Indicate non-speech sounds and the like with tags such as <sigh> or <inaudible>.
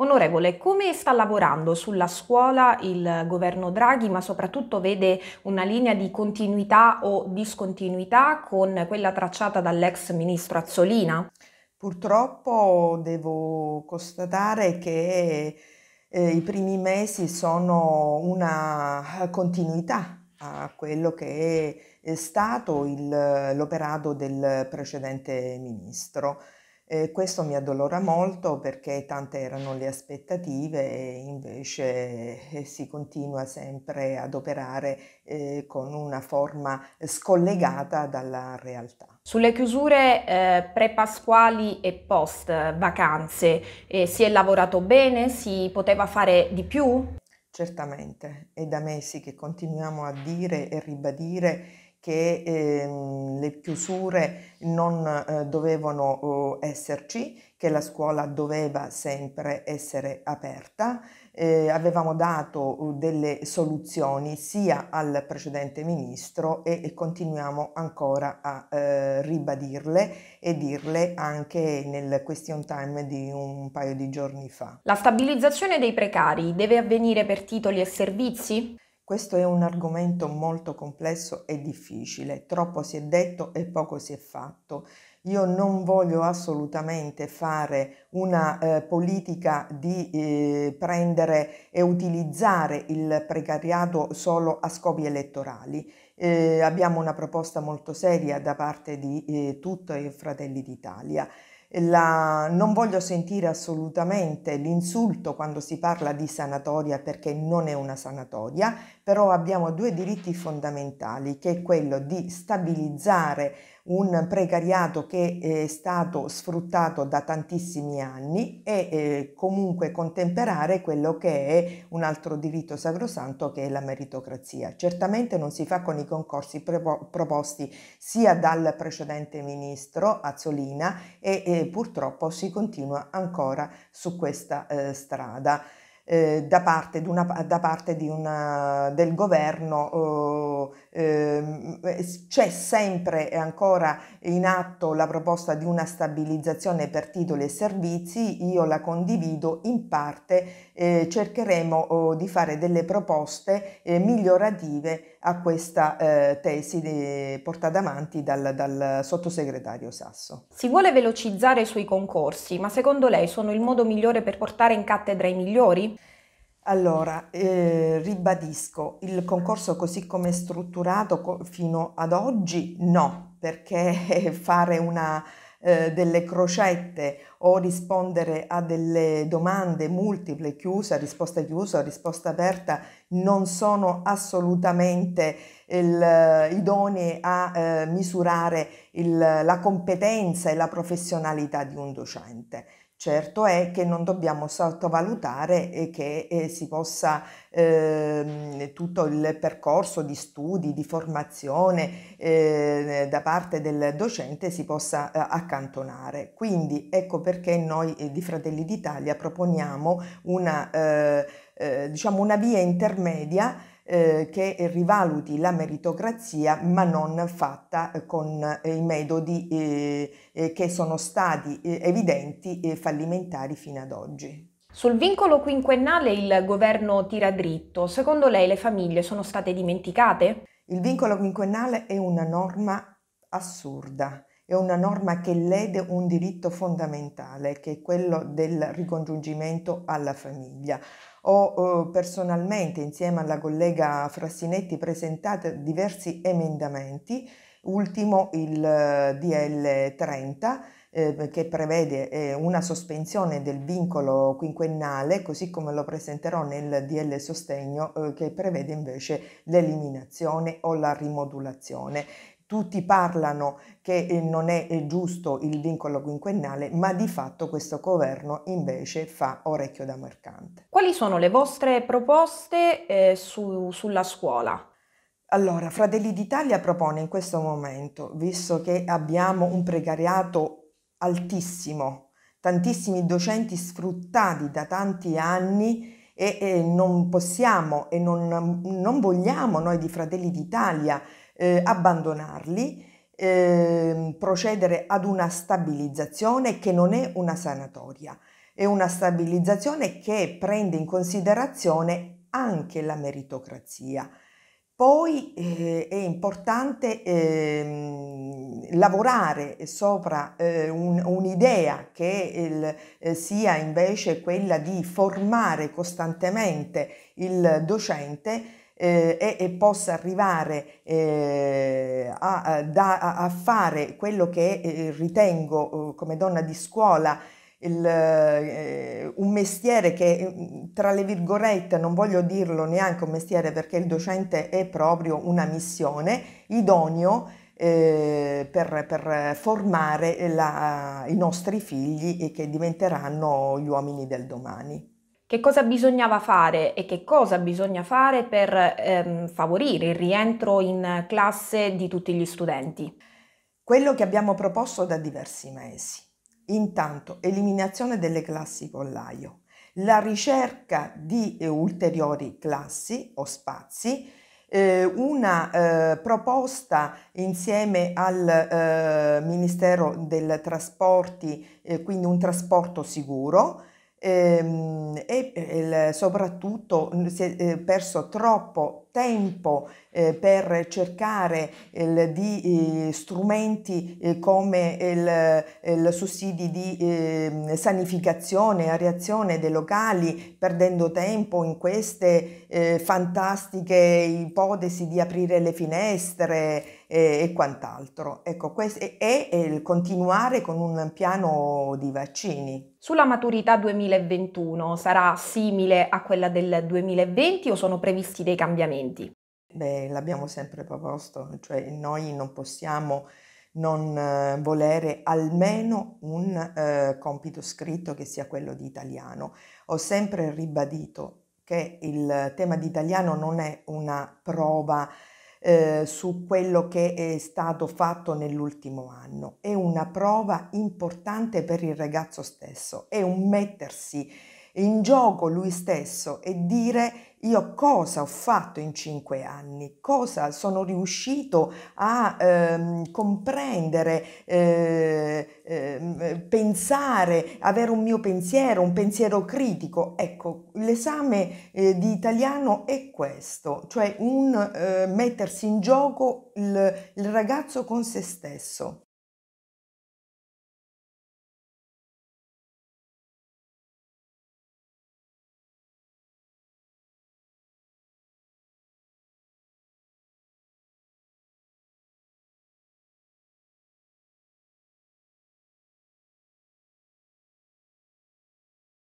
Onorevole, come sta lavorando sulla scuola il governo Draghi, ma soprattutto vede una linea di continuità o discontinuità con quella tracciata dall'ex ministro Azzolina? Purtroppo devo constatare che eh, i primi mesi sono una continuità a quello che è stato l'operato del precedente ministro. Eh, questo mi addolora molto perché tante erano le aspettative e invece eh, si continua sempre ad operare eh, con una forma scollegata dalla realtà. Sulle chiusure eh, pre-pasquali e post vacanze eh, si è lavorato bene? Si poteva fare di più? Certamente, è da mesi che continuiamo a dire e ribadire che eh, le chiusure non eh, dovevano eh, esserci, che la scuola doveva sempre essere aperta. Eh, avevamo dato oh, delle soluzioni sia al precedente ministro e, e continuiamo ancora a eh, ribadirle e dirle anche nel question time di un paio di giorni fa. La stabilizzazione dei precari deve avvenire per titoli e servizi? Questo è un argomento molto complesso e difficile, troppo si è detto e poco si è fatto. Io non voglio assolutamente fare una eh, politica di eh, prendere e utilizzare il precariato solo a scopi elettorali. Eh, abbiamo una proposta molto seria da parte di eh, tutti i Fratelli d'Italia la, non voglio sentire assolutamente l'insulto quando si parla di sanatoria perché non è una sanatoria, però abbiamo due diritti fondamentali che è quello di stabilizzare un precariato che è stato sfruttato da tantissimi anni e eh, comunque contemperare quello che è un altro diritto sacrosanto che è la meritocrazia. Certamente non si fa con i concorsi prepo- proposti sia dal precedente ministro Azzolina e eh, purtroppo si continua ancora su questa eh, strada eh, da, parte una, da parte, una, eh, del governo eh, ehm, eh c'è sempre e ancora in atto la proposta di una stabilizzazione per titoli e servizi, io la condivido in parte, eh, cercheremo oh, di fare delle proposte eh, migliorative a questa tesi de, portata avanti dal, dal sottosegretario Sasso. Si vuole velocizzare sui concorsi, ma secondo lei sono il modo migliore per portare in cattedra i migliori? Allora, eh, ribadisco, il concorso così come è strutturato co- fino ad oggi no, perché <laughs> fare una, eh, delle crocette o rispondere a delle domande multiple, chiusa, risposta chiusa, risposta aperta, non sono assolutamente il, idonee a eh, misurare il, la competenza e la professionalità di un docente. Certo è che non dobbiamo sottovalutare che eh, si possa eh, tutto il percorso di studi, di formazione eh, da parte del docente si possa eh, accantonare. Quindi ecco perché noi eh, di Fratelli d'Italia proponiamo una, eh, diciamo una via intermedia eh, che rivaluti la meritocrazia ma non fatta eh, con eh, i metodi eh, che sono stati evidenti e fallimentari fino ad oggi. Sul vincolo quinquennale il governo tira dritto. Secondo lei le famiglie sono state dimenticate? Il vincolo quinquennale è una norma assurda è una norma che lede un diritto fondamentale, che è quello del ricongiungimento alla famiglia. Ho eh, personalmente, insieme alla collega Frassinetti, presentato diversi emendamenti, ultimo il eh, DL 30 eh, che prevede eh, una sospensione del vincolo quinquennale, così come lo presenterò nel DL sostegno che prevede invece l'eliminazione o la rimodulazione tutti parlano che eh, non è eh, giusto il vincolo quinquennale, ma di fatto questo governo invece fa orecchio da mercante. Quali sono le vostre proposte eh, su, sulla scuola? Allora, Fratelli d'Italia propone in questo momento, visto che abbiamo un precariato altissimo, tantissimi docenti sfruttati da tanti anni, e, e, eh, non possiamo e non, non vogliamo noi di Fratelli d'Italia eh, abbandonarli, eh, procedere ad una stabilizzazione che non è una sanatoria, è una stabilizzazione che prende in considerazione anche la meritocrazia. Poi eh, è importante eh, lavorare sopra eh, un, un'idea che il, eh, sia invece quella di formare costantemente il docente eh, e, e, possa arrivare eh, a, da, a, fare quello che eh, ritengo eh, come donna di scuola il, eh, un mestiere che mm, tra le virgolette non voglio dirlo neanche un mestiere perché il docente è proprio una missione idoneo eh, per, per, formare la, i nostri figli che diventeranno gli uomini del domani che cosa bisognava fare e che cosa bisogna fare per ehm, favorire il rientro in classe di tutti gli studenti. Quello che abbiamo proposto da diversi mesi. Intanto, eliminazione delle classi pollaio, la ricerca di eh, ulteriori classi o spazi, eh, una eh, proposta insieme al eh, Ministero del Trasporti, eh, quindi un trasporto sicuro, Ehm, e soprattutto si è eh, perso troppo tempo eh, per cercare di eh, strumenti come il, sussidi di ehm, sanificazione, e reazione dei locali, perdendo tempo in queste fantastiche ipotesi di aprire le finestre e, quant'altro. Ecco, e continuare con un piano di vaccini. Sulla maturità 2021 sarà simile a quella del 2020 o sono previsti dei cambiamenti? Beh, l'abbiamo sempre proposto, cioè noi non possiamo non eh, volere almeno un eh, compito scritto che sia quello di italiano. Ho sempre ribadito che il tema di italiano non è una prova eh, su quello che è stato fatto nell'ultimo anno. È una prova importante per il ragazzo stesso, è un mettersi in gioco lui stesso e dire io cosa ho fatto in cinque anni, cosa sono riuscito a ehm, comprendere, eh, eh, pensare, avere un mio pensiero, un pensiero critico. Ecco, l'esame eh, di italiano è questo, cioè un eh, mettersi in gioco il, il ragazzo con se stesso.